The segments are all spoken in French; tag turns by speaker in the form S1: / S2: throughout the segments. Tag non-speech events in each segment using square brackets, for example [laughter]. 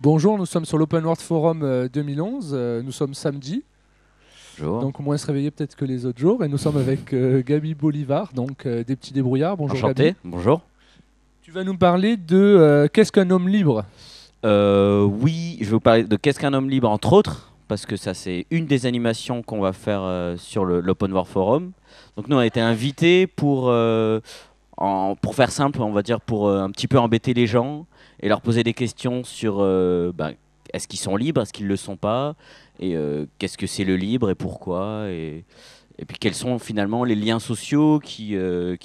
S1: Bonjour, nous sommes sur l'Open World Forum 2011. Euh, euh, nous sommes samedi. Bonjour. Donc moins se réveiller peut-être que les autres jours. Et nous sommes avec euh, Gaby Bolivar, donc des petits débrouillards. Bonjour Enchanté.
S2: Bonjour. Tu vas nous parler de qu'est-ce qu'un homme libre Oui, je vais vous parler de qu'est-ce qu'un homme libre entre autres parce que ça c'est une des animations qu'on va faire euh, sur l'Open War Forum. Donc nous on a été invités pour, euh, pour faire simple, on va dire pour euh, un petit peu embêter les gens et leur poser des questions sur bah, est-ce qu'ils sont libres, est-ce qu'ils le sont pas, et qu'est-ce que c'est le libre et pourquoi, et, et, puis quels sont finalement les liens sociaux qui,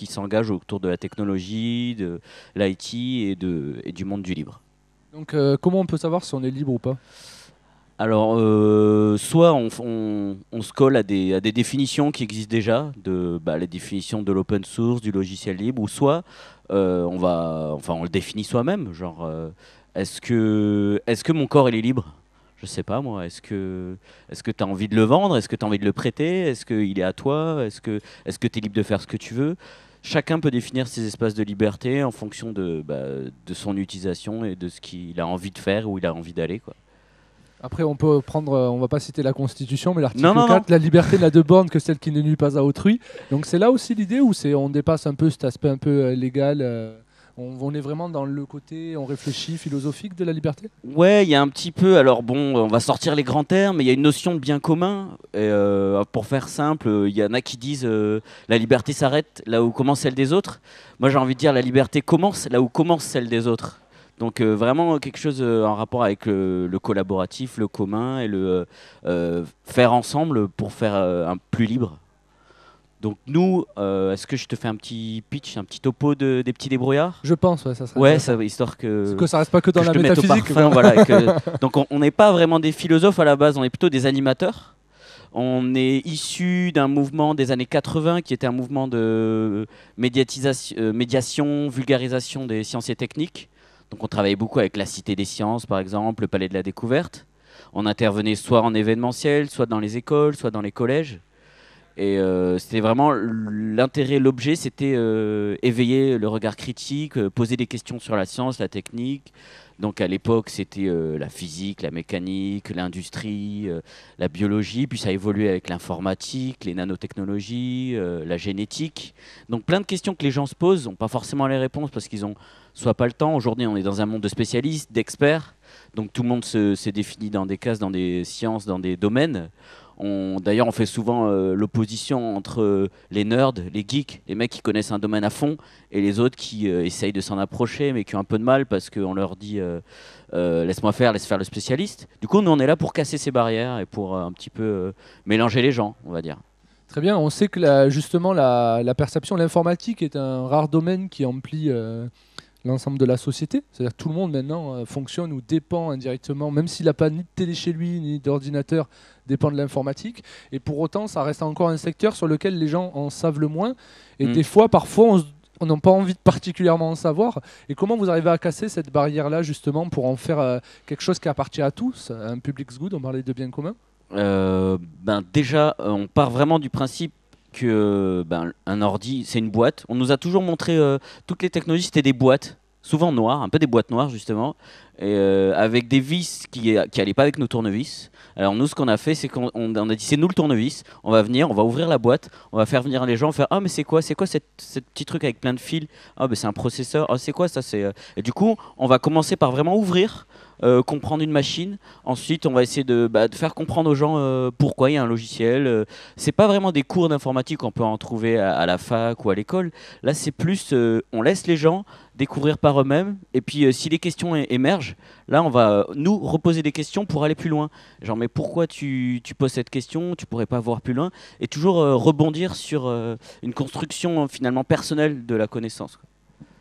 S2: s'engagent autour de la technologie, de l'IT et, et, du monde du libre.
S1: Donc comment on peut savoir si on est libre ou pas
S2: alors, euh, soit on, se colle à des, définitions qui existent déjà, de bah, la définition de l'open source, du logiciel libre, ou soit euh, on va, enfin, on le définit soi-même. Genre, euh, est-ce que, est que mon corps est libre Je sais pas moi. Est-ce que, est-ce que tu as envie de le vendre Est-ce que tu as envie de le prêter Est-ce qu'il est à toi Est-ce que, est-ce que tu es libre de faire ce que tu veux Chacun peut définir ses espaces de liberté en fonction de, bah, de son utilisation et de ce qu'il a envie de faire ou il a envie d'aller, quoi.
S1: Après, on peut prendre, euh, on va pas citer la Constitution, mais l'article 4, la liberté n'a de borne que celle qui ne nuit pas à autrui. Donc c'est là aussi l'idée où c'est, on dépasse un peu cet aspect un peu euh, légal. Euh, on, est vraiment dans le côté, on réfléchit philosophique de la liberté.
S2: Ouais, il y a un petit peu. Alors bon, on va sortir les grands termes, mais il y a une notion de bien commun. pour faire simple, il y en a qui disent la liberté s'arrête là où commence celle des autres. Moi, j'ai envie de dire la liberté commence là où commence celle des autres. Donc euh, vraiment quelque chose euh, en rapport avec le, collaboratif, le commun et le euh, faire ensemble pour faire un plus libre. Donc nous, est-ce que je te fais un petit pitch, un petit topo des petits débrouillards Je pense, ouais, ça serait. Ouais, ça, histoire que. Parce que ça reste pas que dans la métaphysique. [laughs] donc on n'est pas vraiment des philosophes à la base, on est plutôt des animateurs. On est issu d'un mouvement des années 80 qui était un mouvement de médiatisation, médiation, vulgarisation des sciences et techniques donc on travaillait beaucoup avec la Cité des Sciences, par exemple, le Palais de la Découverte. On intervenait soit en événementiel, soit dans les écoles, soit dans les collèges. Et euh, c'était vraiment l'intérêt, l'objet, c'était euh, éveiller le regard critique, euh, poser des questions sur la science, la technique. Donc à l'époque, c'était la physique, la mécanique, l'industrie, la biologie. Puis ça a évolué avec l'informatique, les nanotechnologies, la génétique. Donc plein de questions que les gens se posent, n'ont pas forcément les réponses parce qu'ils n'ont soit pas le temps. Aujourd'hui, on est dans un monde de spécialistes, d'experts. Donc tout le monde s'est défini dans des cases, dans des sciences, dans des domaines. D'ailleurs, on fait souvent euh, l'opposition entre euh, les nerds, les geeks, les mecs qui connaissent un domaine à fond, et les autres qui euh, essayent de s'en approcher, mais qui ont un peu de mal parce qu'on leur dit laisse-moi faire, laisse faire le spécialiste. Du coup, nous, on est là pour casser ces barrières et pour un petit peu mélanger les gens, on va dire.
S1: Très bien, on sait que justement la, la perception, l'informatique est un rare domaine qui emplit l'ensemble de la société. C'est-à-dire tout le monde maintenant euh, fonctionne ou dépend indirectement, même s'il n'a pas ni de télé chez lui, ni d'ordinateur, dépend de l'informatique. Et pour autant, ça reste encore un secteur sur lequel les gens en savent le moins. Et mm. des fois, parfois, on n'a pas envie de particulièrement en savoir. Et comment vous arrivez à casser cette barrière-là, justement, pour en faire euh, quelque chose qui appartient à tous, un public good, on parlait de bien commun
S2: euh, ben Déjà, on part vraiment du principe que ben, un ordi, c'est une boîte. On nous a toujours montré toutes les technologies, c'était des boîtes souvent noires, un peu des boîtes noires justement, et euh, avec des vis qui n'allaient pas avec nos tournevis. Alors nous, ce qu'on a fait, c'est qu'on on a dit c'est nous le tournevis, on va venir, on va ouvrir la boîte, on va faire venir les gens, on va faire ah mais c'est quoi, c'est quoi ce petit truc avec plein de fils, ah oh, mais ben, c'est un processeur, ah c'est quoi ça, c'est euh, et du coup on va commencer par vraiment ouvrir euh, comprendre une machine. Ensuite, on va essayer de, bah, faire comprendre aux gens euh, pourquoi il y a un logiciel. Euh, c'est pas vraiment des cours d'informatique, qu'on peut en trouver à, la fac ou à l'école. Là, c'est plus, on laisse les gens découvrir par eux-mêmes. Et puis, si les questions émergent, là, on va nous reposer des questions pour aller plus loin. Genre, mais pourquoi tu, poses cette question Tu pourrais pas voir plus loin Et toujours rebondir sur une construction finalement personnelle de la connaissance.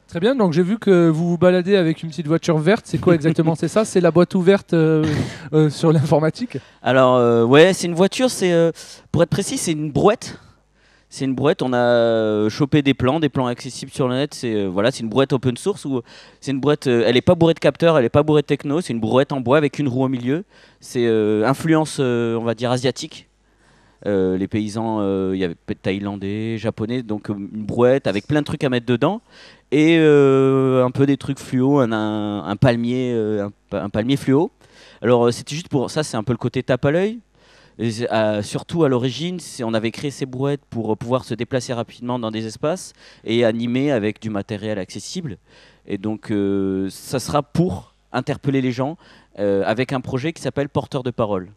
S1: Très bien, donc j'ai vu que vous vous baladez avec une petite voiture verte, c'est quoi [laughs] exactement C'est ça C'est la boîte ouverte euh, euh, sur l'informatique
S2: Alors euh, ouais, c'est une voiture, c'est pour être précis, c'est une brouette. C'est une brouette, on a chopé des plans, des plans accessibles sur le net, c'est voilà, c'est une brouette open source ou c'est une brouette elle n'est pas bourrée de capteurs, elle n'est pas bourrée de techno, c'est une brouette en bois avec une roue au milieu. C'est influence on va dire asiatique euh, les paysans, euh, il y avait peut-être thaïlandais, japonais, donc euh, une brouette avec plein de trucs à mettre dedans et un peu des trucs fluo, un, palmier, un, palmier fluo. Alors c'était juste pour ça, c'est un peu le côté tape à l'œil. surtout à l'origine, on avait créé ces brouettes pour pouvoir se déplacer rapidement dans des espaces et animer avec du matériel accessible. Et donc, ça sera pour interpeller les gens avec un projet qui s'appelle Porteur de parole.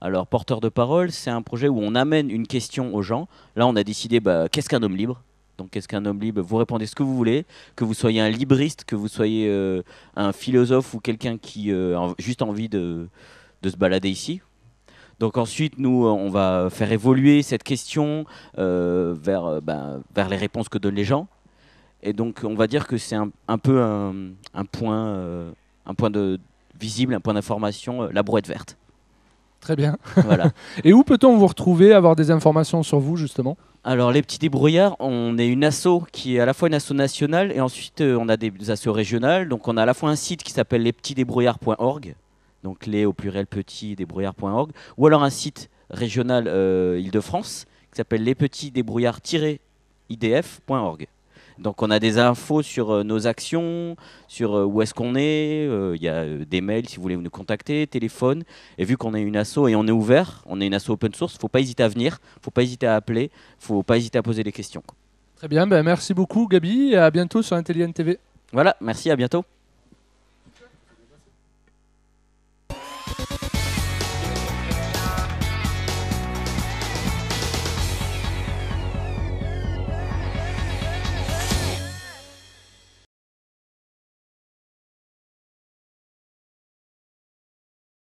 S2: Alors, Porteur de parole, c'est un projet où on amène une question aux gens. Là, on a décidé bah, qu'est-ce qu'un homme libre donc, qu'est-ce qu'un homme libre Vous répondez ce que vous voulez, que vous soyez un libriste, que vous soyez euh, un philosophe ou quelqu'un qui a euh, juste envie de, se balader ici. Donc ensuite, nous, euh, on va faire évoluer cette question vers, bah, vers les réponses que donnent les gens. Et donc, on va dire que c'est un, peu un, un point, un point de visible, un point d'information, la brouette verte.
S1: Très bien. [laughs] Et où peut-on vous retrouver, avoir des informations sur vous justement
S2: alors les petits débrouillards, on est une asso qui est à la fois une asso nationale et ensuite euh, on a des asso régionales. Donc on a à la fois un site qui s'appelle lespetitsdébrouillards.org, donc les au pluriel petits débrouillards.org, ou alors un site régional euh, Île-de-France qui s'appelle lespetitsdébrouillards-idf.org. Donc on a des infos sur euh, nos actions, sur euh, où est-ce qu'on est. Euh, il y a des mails si vous voulez nous contacter, téléphone. Et vu qu'on est une asso et on est ouvert, on est une asso open source, faut pas hésiter à venir, faut pas hésiter à appeler, faut pas hésiter à poser des questions.
S1: Très bien, ben, merci beaucoup Gabi et à bientôt sur Intelligent TV.
S2: Voilà, merci, à bientôt.